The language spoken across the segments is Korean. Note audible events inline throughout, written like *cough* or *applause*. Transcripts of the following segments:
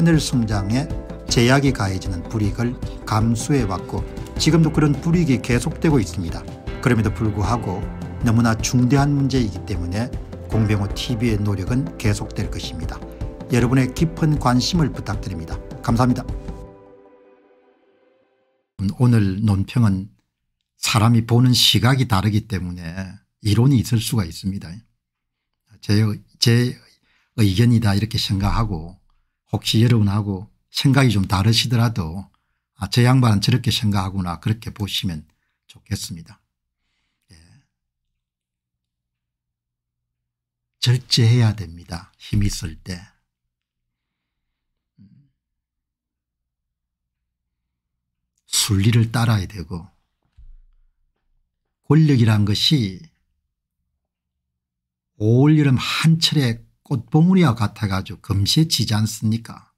하늘 성장에 제약이 가해지는 불이익을 감수해왔고 지금도 그런 불이익이 계속되고 있습니다. 그럼에도 불구하고 너무나 중대한 문제이기 때문에 공병호 TV의 노력은 계속될 것입니다. 여러분의 깊은 관심을 부탁드립니다. 감사합니다. 오늘 논평은 사람이 보는 시각이 다르기 때문에 이론이 있을 수가 있습니다. 제, 제 의견이다 이렇게 생각하고 혹시 여러분하고 생각이 좀 다르시더라도 아, 저 양반은 저렇게 생각하구나 그렇게 보시면 좋겠습니다. 예. 절제해야 됩니다. 힘이 있을 때. 순리를 따라야 되고 권력이란 것이 올여름 한철에 꽃봉우리와 같아가지고 금시에 지지 않습니까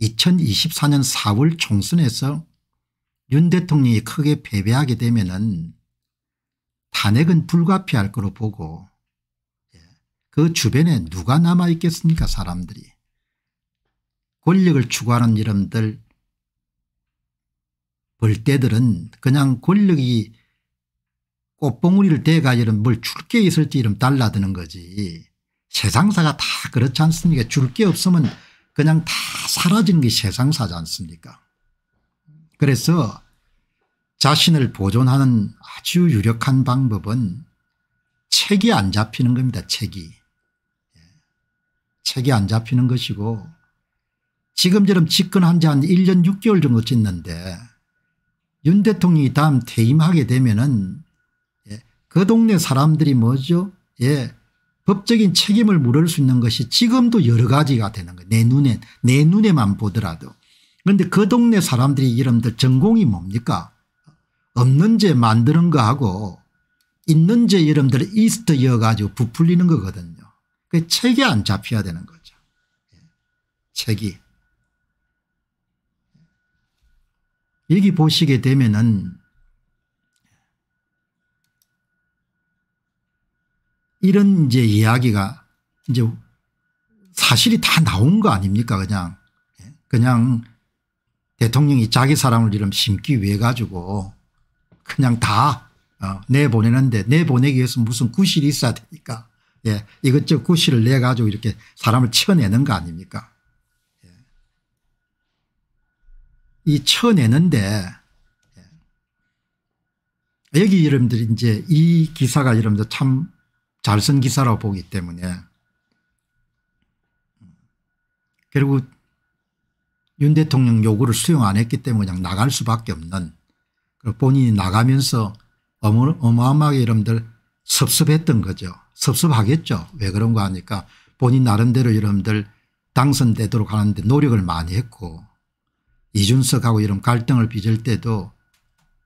2024년 4월 총선에서 윤 대통령이 크게 패배하게 되면 은 탄핵은 불가피할 거로 보고 예, 그 주변에 누가 남아있겠습니까 사람들이. 권력을 추구하는 이름들 벌떼들은 그냥 권력이 꽃봉우리를 어, 대가 이름 뭘줄 게 있을지 이름 달라드는 거지. 세상사가 다 그렇지 않습니까 줄 게 없으면 그냥 다 사라지는 게 세상사지 않습니까 그래서 자신을 보존하는 아주 유력한 방법은 책이 안 잡히는 겁니다 책이. 책이 안 잡히는 것이고 지금처럼 집권한 지 한 1년 6개월 정도 짓는데 윤 대통령이 다음 퇴임하게 되면 은그 동네 사람들이 뭐죠? 예. 법적인 책임을 물을 수 있는 것이 지금도 여러 가지가 되는 거예요. 내 눈에, 내 눈에만 보더라도. 그런데 그 동네 사람들이 이름들 전공이 뭡니까? 없는 죄 만드는 거하고 있는 죄이름들 이스트 이어가지고 부풀리는 거거든요. 그 책이 안 잡혀야 되는 거죠. 예, 책이. 여기 보시게 되면은 이런 이제 이야기가 이제 사실이 다 나온 거 아닙니까 그냥 예? 그냥 대통령이 자기 사람을 이름 심기 위해 가지고 그냥 다 어, 내보내는데 내보내기 위해서 무슨 구실이 있어야 되니까 예, 이것저것 구실을 내 가지고 이렇게 사람을 쳐내는 거 아닙니까 예. 이 쳐내는데 예. 여기 여러분들 이제 이 기사가 여러분들 참 잘쓴 기사라고 보기 때문에 결국 윤 대통령 요구를 수용 안 했기 때문에 그냥 나갈 수밖에 없는 본인이 나가면서 어마, 어마하게 여러분들 섭섭했던 거죠. 섭섭하겠죠. 왜 그런가 하니까 본인 나름대로 여러분들 당선되도록 하는데 노력을 많이 했고 이준석하고 이런 갈등을 빚을 때도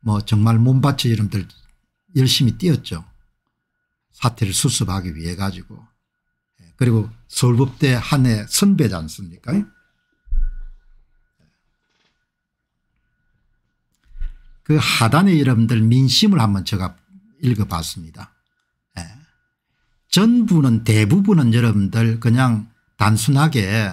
뭐 정말 몸 바쳐 여러분들 열심히 뛰었죠. 사태를 수습하기 위해 가지고 예, 그리고 서울법대 한 해 선배지 않습니까 네. 그 하단에 여러분들 민심을 한번 제가 읽어봤습니다. 예. 전부는 대부분은 여러분들 그냥 단순하게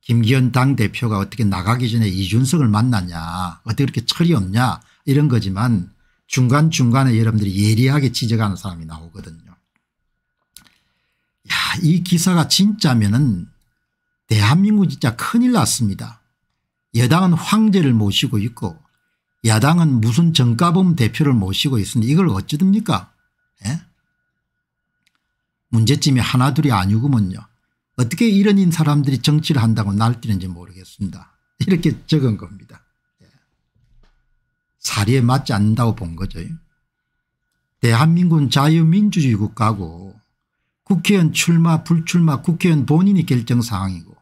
김기현 당대표가 어떻게 나가기 전에 이준석을 만났냐 어떻게 그렇게 철이 없냐 이런 거지만 중간중간에 여러분들이 예리하게 지적하는 사람이 나오거든요. 야, 이 기사가 진짜면은 대한민국 진짜 큰일 났습니다. 여당은 황제를 모시고 있고 야당은 무슨 정가범 대표를 모시고 있으니 이걸 어찌됩니까? 예? 문제점이 하나둘이 아니구먼요. 어떻게 이런 사람들이 정치를 한다고 날뛰는지 모르겠습니다. 이렇게 적은 겁니다. 사리에 맞지 않는다고 본 거죠. 대한민국은 자유민주주의 국가고 국회의원 출마 불출마 국회의원 본인이 결정사항이고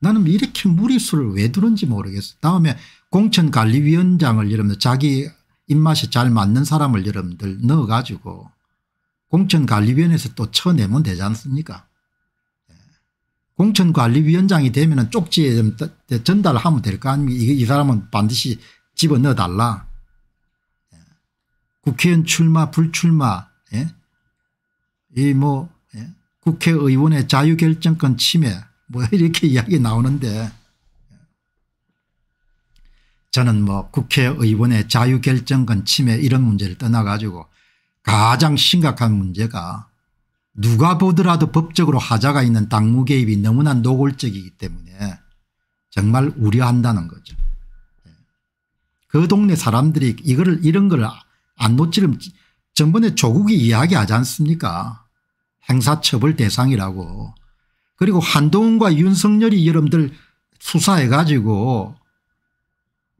나는 이렇게 무리수를 왜 두는지 모르겠어. 다음에 공천관리위원장을 여러분들 자기 입맛에 잘 맞는 사람을 여러분들 넣어가지고 공천관리위원회에서 또 쳐내면 되지 않습니까 예. 공천관리위원장이 되면 쪽지에 전달하면 될 거 아닙니까 이 사람은 반드시 집어넣어달라 국회의원 출마 불출마 예? 이뭐 예? 국회의원의 자유결정권 침해 뭐 *laughs* 이렇게 이야기 나오는데 예. 저는 뭐 국회의원의 자유결정권 침해 이런 문제를 떠나 가지고 가장 심각한 문제가 누가 보더라도 법적으로 하자가 있는 당무 개입이 너무나 노골적이기 때문에 정말 우려한다는 거죠. 예. 그 동네 사람들이 이거를 이런 걸 안노치를 전번에 조국이 이야기하지 않습니까 행사처벌 대상이라고 그리고 한동훈과 윤석열이 여러분들 수사해 가지고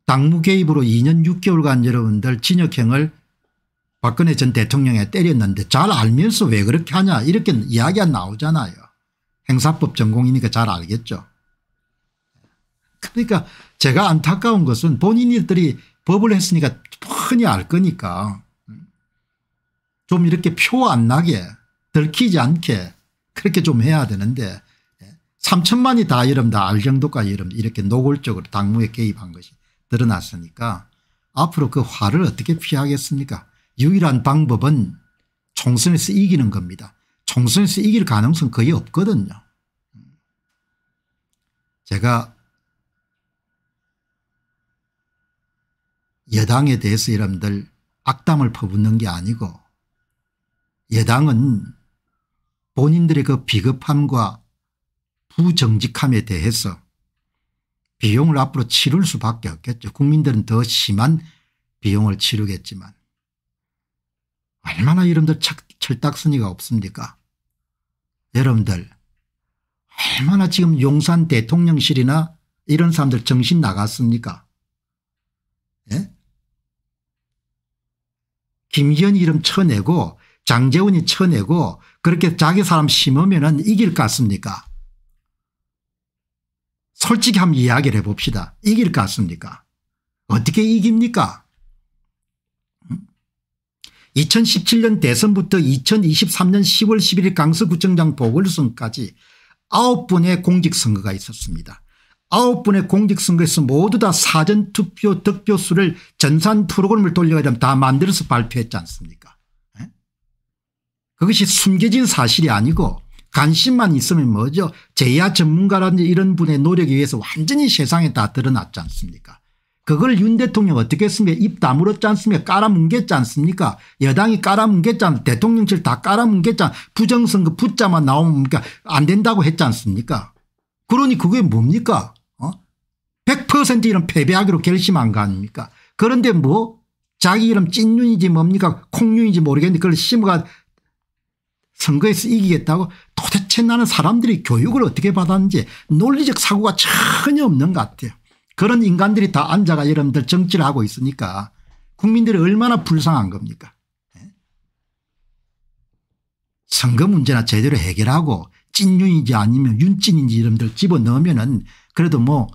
당무 개입으로 2년 6개월간 여러분들 징역형을 박근혜 전 대통령에 때렸는데 잘 알면서 왜 그렇게 하냐 이렇게 이야기가 나오잖아요. 행사법 전공이니까 잘 알겠죠. 그러니까 제가 안타까운 것은 본인들이 법을 했으니까 흔히 알 거니까 좀 이렇게 표 안 나게 들키지 않게 그렇게 좀 해야 되는데 3천만이 예, 다 여름 다 알 정도까지 여름 이렇게 노골적으로 당무에 개입한 것이 드러났으니까 앞으로 그 화를 어떻게 피하겠습니까 유일한 방법은 총선에서 이기는 겁니다. 총선에서 이길 가능성 거의 없거든요. 제가 여당에 대해서 여러분들 악담을 퍼붓는 게 아니고 여당은 본인들의 그 비겁함과 부정직함에 대해서 비용을 앞으로 치를 수밖에 없겠죠. 국민들은 더 심한 비용을 치르겠지만 얼마나 여러분들 철딱서니가 없습니까 여러분들 얼마나 지금 용산 대통령실이나 이런 사람들 정신 나갔습니까 예? 김기현 이름 쳐내고 장재훈이 쳐내고 그렇게 자기 사람 심으면 이길 것 같습니까 솔직히 한번 이야기를 해봅시다. 이길 것 같습니까 어떻게 이깁니까 2017년 대선부터 2023년 10월 11일 강서구청장 보궐선까지 9분의 공직선거가 있었습니다. 아홉 분의 공직선거에서 모두 다 사전투표 득표수를 전산 프로그램을 돌려야 되면 다 만들어서 발표했지 않습니까 예? 그것이 숨겨진 사실이 아니고 관심만 있으면 뭐죠 제야 전문가라든지 이런 분의 노력에 의해서 완전히 세상에 다 드러났지 않습니까 그걸 윤 대통령 어떻게 했습니까 입 다물었지 않습니까 깔아뭉갰지 않습니까 여당이 깔아뭉갰지 않습니까 대통령실 다 깔아뭉갰지 않습니까 부정선거 붙자만 나오면 안 된다고 했지 않습니까 그러니 그게 뭡니까 100% 이런 패배하기로 결심한 거 아닙니까 그런데 뭐 자기 이름 찐윤이지 뭡니까 콩윤인지 모르겠는데 그걸 심어가 선거에서 이기겠다고 도대체 나는 사람들이 교육을 어떻게 받았는지 논리적 사고가 전혀 없는 것 같아요. 그런 인간들이 다 앉아가 여러분들 정치를 하고 있으니까 국민들이 얼마나 불쌍한 겁니까 예? 선거 문제나 제대로 해결하고 찐윤인지 아니면 윤찐인지 이름들 집어넣으면 은 그래도 뭐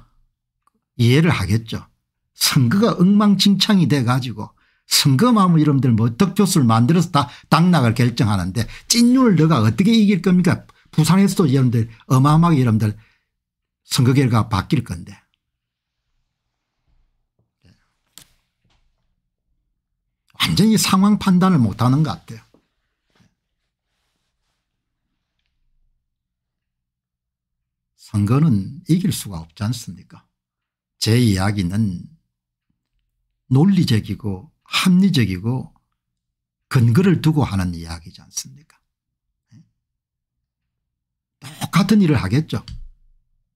이해를 하겠죠. 선거가 엉망진창이 돼 가지고 선거마무 이름들 뭐 덕표수를 만들어서 다 당락을 결정하는데 찐율 을 너가 어떻게 이길 겁니까 부산에서도 여러분들 어마어마하게 여러분들 선거 결과가 바뀔 건데. 완전히 상황 판단을 못하는 것 같아요. 선거는 이길 수가 없지 않습니까 제 이야기는 논리적이고 합리적이고 근거를 두고 하는 이야기지 않습니까 똑같은 일을 하겠죠.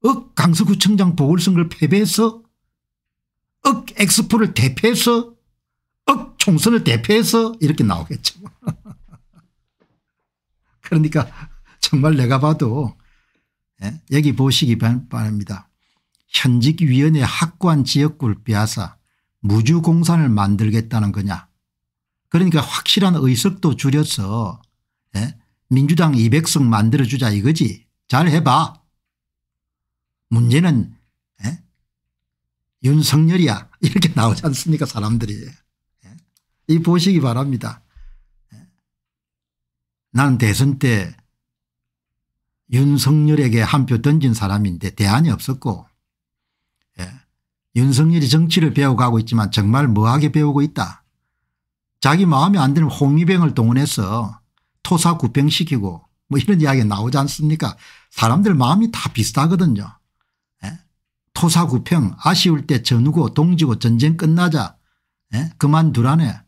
억 강서구청장 보궐선거를 패배해서 억 엑스포를 대패해서 억 총선을 대패해서 이렇게 나오겠죠. *laughs* 그러니까 정말 내가 봐도 예? 여기 보시기 바랍니다. 현직 위원의 학관 지역구를 빼앗아 무주공산을 만들겠다는 거냐. 그러니까 확실한 의석도 줄여서 예? 민주당 200석 만들어주자 이거지. 잘 해봐. 문제는 예? 윤석열이야 *laughs* 이렇게 나오지 않습니까 사람들이. 예? 이 보시기 바랍니다. 예. 나는 대선 때 윤석열에게 한 표 던진 사람인데 대안이 없었고 윤석열이 정치를 배워가고 있지만 정말 뭐하게 배우고 있다. 자기 마음에 안 드는 홍위병을 동원해서 토사구병시키고 뭐 이런 이야기 나오지 않습니까 사람들 마음이 다 비슷하거든요. 에? 예? 토사구평 아쉬울 때 전우고 동지고 전쟁 끝나자 에? 예? 그만두라네.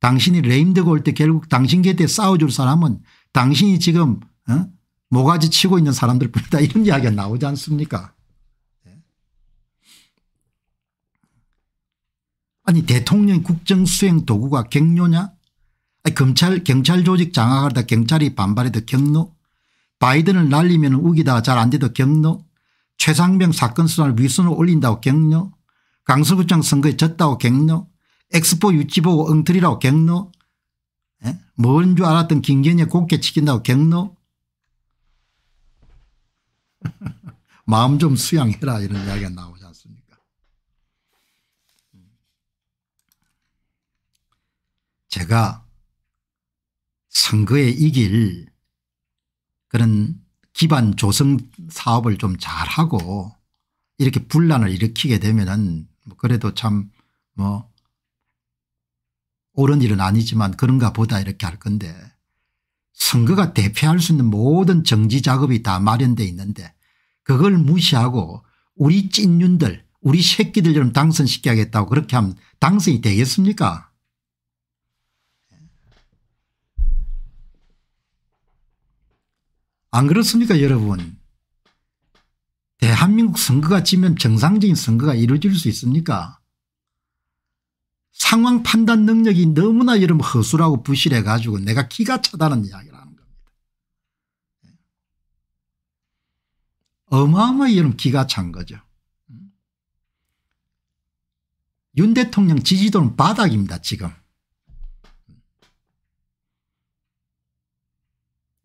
당신이 레임드고 올 때 결국 당신 곁에 싸워줄 사람은 당신이 지금 어? 모가지 치고 있는 사람들뿐이다 이런 이야기가 나오지 않습니까 아니 대통령 국정 수행 도구가 경로냐 아니, 검찰 경찰 조직 장악하다 경찰이 반발해도 경로 바이든을 날리면 우기다가 잘 안 돼도 경로 최상병 사건 수사를 위선을 올린다고 경로 강서구청 선거에 졌다고 경로 엑스포 유치보고 엉터리라고 경로 뭔줄 알았던 김견희 곱게 치킨다고 경로 *laughs* 마음 좀 수양해라 이런 이야기가 나오죠. 제가 선거에 이길 그런 기반 조성 사업을 좀 잘하고 이렇게 분란을 일으키게 되면은 뭐 그래도 참 뭐 옳은 일은 아니지만 그런가 보다 이렇게 할 건데 선거가 대표할 수 있는 모든 정지 작업이 다 마련돼 있는데 그걸 무시하고 우리 찐윤들 우리 새끼들 처럼 당선시켜야겠다고 그렇게 하면 당선이 되겠습니까 안 그렇습니까 여러분 대한민국 선거가 지면 정상적인 선거가 이루어질 수 있습니까 상황 판단 능력이 너무나 여러분 허술하고 부실해 가지고 내가 기가 차다는 이야기를 는 겁니다. 예. 어마어마히 여러분 기가 찬 거죠. 음. 윤 대통령 지지도는 바닥입니다 지금.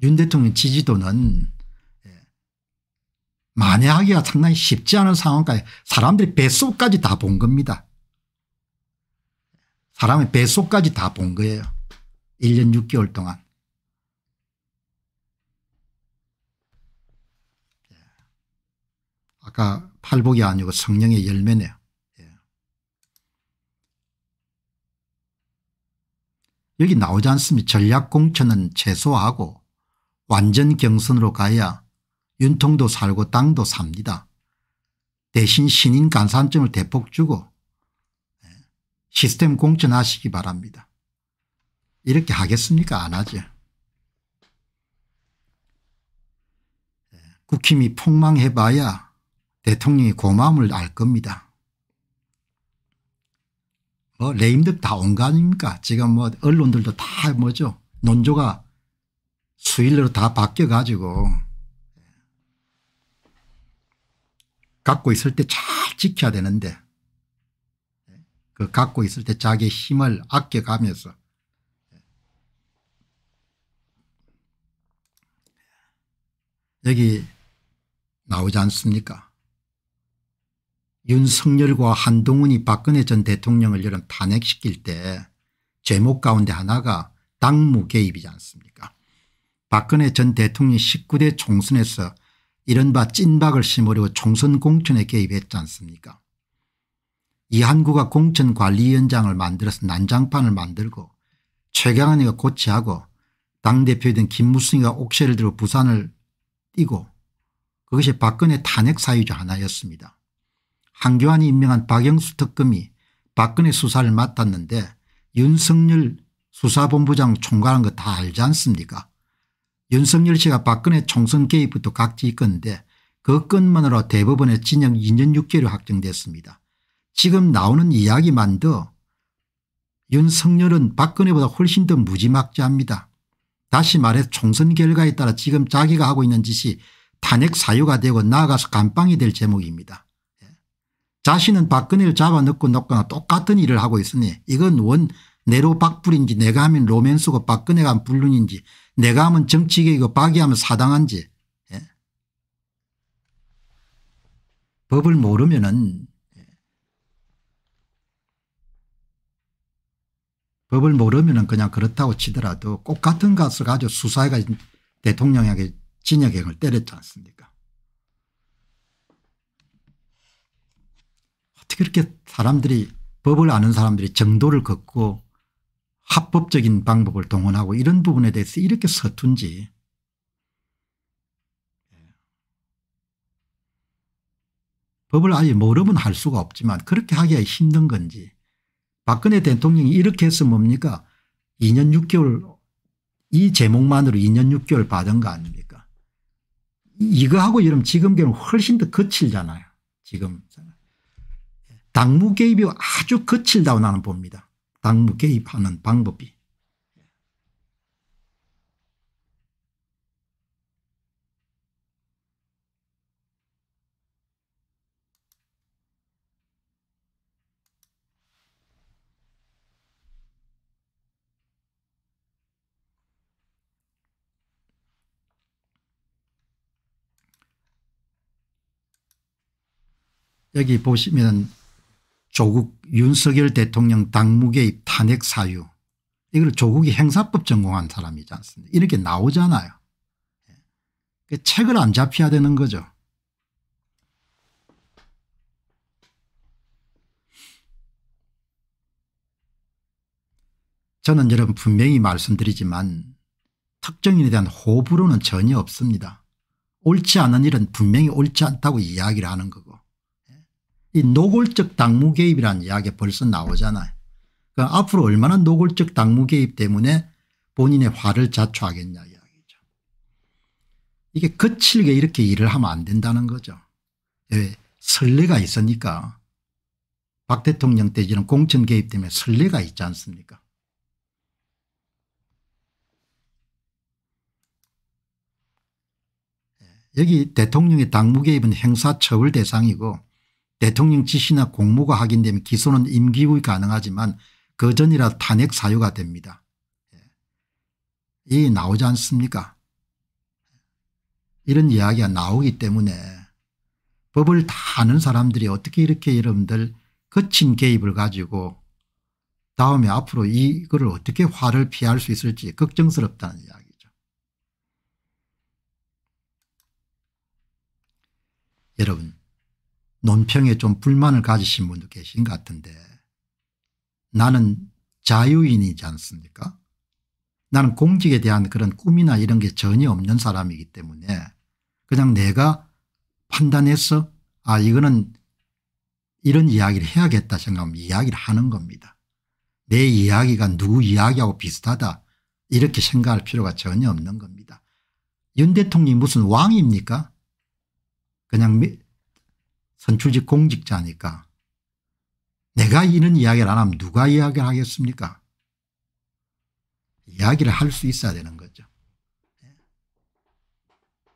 윤 대통령 지지도는 예, 만회하기가 상당히 쉽지 않은 상황까지 사람들이 뱃속까지 다 본 겁니다. 사람의 뱃속까지 다 본 거예요. 1년 6개월 동안. 예. 아까 팔복이 아니고 성령의 열매네요. 예. 여기 나오지 않습니까 전략공천은 최소화하고 완전 경선으로 가야 윤통도 살고 땅도 삽니다. 대신 신인 간산점을 대폭 주고 예, 시스템 공천하시기 바랍니다. 이렇게 하겠습니까 안 하죠. 예, 국힘이 폭망해봐야 대통령이 고마움을 알 겁니다. 뭐 레임들 다온 거 아닙니까 지금 뭐 언론들도 다 뭐죠 논조가 수일로 다 바뀌어 가지고 갖고 있을 때 잘 지켜야 되는데 그 갖고 있을 때 자기의 힘을 아껴가면서 여기 나오지 않습니까 윤석열과 한동훈이 박근혜 전 대통령을 여름 탄핵시킬 때 제목 가운데 하나가 당무 개입이지 않습니까 박근혜 전 대통령이 19대 총선에서 이른바 찐박을 심으려고 총선 공천에 개입했지 않습니까 이한구가 공천관리위원장을 만들어서 난장판을 만들고 최경환이가 고치하고 당대표이던 김무승이가 옥새를 들어 부산을 뛰고 그것이 박근혜 탄핵 사유중 하나였습니다. 한교안이 임명한 박영수 특검이 박근혜 수사를 맡았는데 윤석열 수사본부장 총괄한 거 다 알지 않습니까 윤석열 씨가 박근혜 총선 개입부터 각지 건데 그 건만으로 대법원의 진영 2년 6개월이 확정됐습니다. 지금 나오는 이야기만 더 윤석열은 박근혜보다 훨씬 더 무지막지합니다. 다시 말해 총선 결과에 따라 지금 자기가 하고 있는 짓이 탄핵 사유가 되고 나아가서 감방이 될 제목입니다. 예. 자신은 박근혜를 잡아넣고 놓거나 똑같은 일을 하고 있으니 이건 원 내로박불인지 내가 하면 로맨스고 박근혜가 불륜인지 내가 하면 정치계이고 박이 하면 사당한지 예? 법을 모르면은 예. 법을 모르면은 그냥 그렇다고 치더라도 꼭 같은 것을 가지고 수사해가 대통령에게 진역행을 때렸지 않습니까 어떻게 이렇게 사람들이 법을 아는 사람들이 정도를 걷고 합법적인 방법을 동원하고 이런 부분에 대해서 이렇게 서툰지 예. 법을 아예 모르면 할 수가 없지만 그렇게 하기가 힘든 건지 박근혜 대통령이 이렇게 해서 뭡니까 2년 6개월 이 제목만으로 2년 6개월 받은 거 아닙니까 이거하고 이러면 지금 경우 훨씬 더 거칠잖아요 지금 당무 개입이 아주 거칠다고 나는 봅니다 당무 개입하는 방법이. 여기 보시면 조국 윤석열 대통령 당무개입 탄핵 사유 이걸 조국이 행사법 전공한 사람이지 않습니까 이렇게 나오잖아요. 예. 그 책을 안 잡혀야 되는 거죠. 저는 여러분 분명히 말씀드리지만 특정인에 대한 호불호는 전혀 없습니다. 옳지 않은 일은 분명히 옳지 않다고 이야기를 하는 거고 이 노골적 당무 개입이라는 이야기 벌써 나오잖아요. 그러니까 앞으로 얼마나 노골적 당무 개입 때문에 본인의 화를 자초하겠냐 이야기죠. 이게 거칠게 이렇게 일을 하면 안 된다는 거죠. 왜? 예, 설례가 있으니까 박 대통령 때 이런 공천 개입 때문에 설례가 있지 않습니까 예, 여기 대통령의 당무 개입은 행사처벌 대상이고 대통령 지시나 공무가 확인되면 기소는 임기후에 가능하지만 그 전이라 탄핵 사유가 됩니다. 예. 이 나오지 않습니까 이런 이야기가 나오기 때문에 법을 다 아는 사람들이 어떻게 이렇게 여러분들 거친 개입을 가지고 다음에 앞으로 이거를 어떻게 화를 피할 수 있을지 걱정스럽다는 이야기죠. 여러분 논평에 좀 불만을 가지신 분도 계신 것 같은데 나는 자유인이지 않습니까 나는 공직에 대한 그런 꿈이나 이런 게 전혀 없는 사람이기 때문에 그냥 내가 판단해서 아 이거는 이런 이야기를 해야겠다 생각하면 이야기를 하는 겁니다. 내 이야기가 누구 이야기하고 비슷하다 이렇게 생각할 필요가 전혀 없는 겁니다. 윤 대통령이 무슨 왕입니까 그냥 선출직 공직자니까 내가 이런 이야기를 안 하면 누가 이야기를 하겠습니까 이야기를 할 수 있어야 되는 거죠.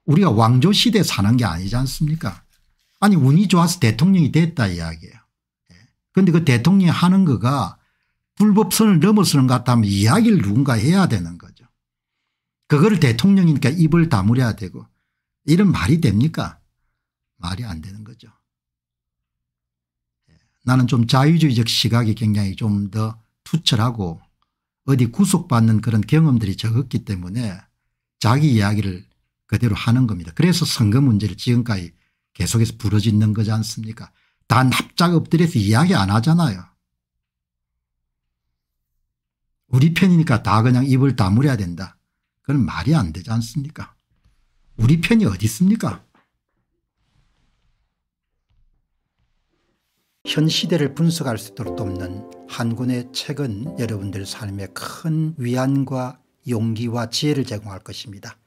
우리가 왕조시대에 사는 게 아니지 않습니까 아니 운이 좋아서 대통령이 됐다 이야기예요. 그런데 예. 그 대통령이 하는 거가 불법선을 넘어서는 것 같다면 이야기를 누군가 해야 되는 거죠. 그거를 대통령이니까 입을 다물어야 되고 이런 말이 됩니까 말이 안 되는 거죠. 나는 좀 자유주의적 시각이 굉장히 좀 더 투철하고 어디 구속받는 그런 경험들이 적었기 때문에 자기 이야기를 그대로 하는 겁니다. 그래서 선거 문제를 지금까지 계속해서 부러짓는 거지 않습니까 다 납작 엎드려서 이야기 안 하잖아요. 우리 편이니까 다 그냥 입을 다물어야 된다. 그건 말이 안 되지 않습니까 우리 편이 어디 있습니까 현 시대를 분석할 수 있도록 돕는 한 권의 책은 여러분들 삶에 큰 위안과 용기와 지혜를 제공할 것입니다.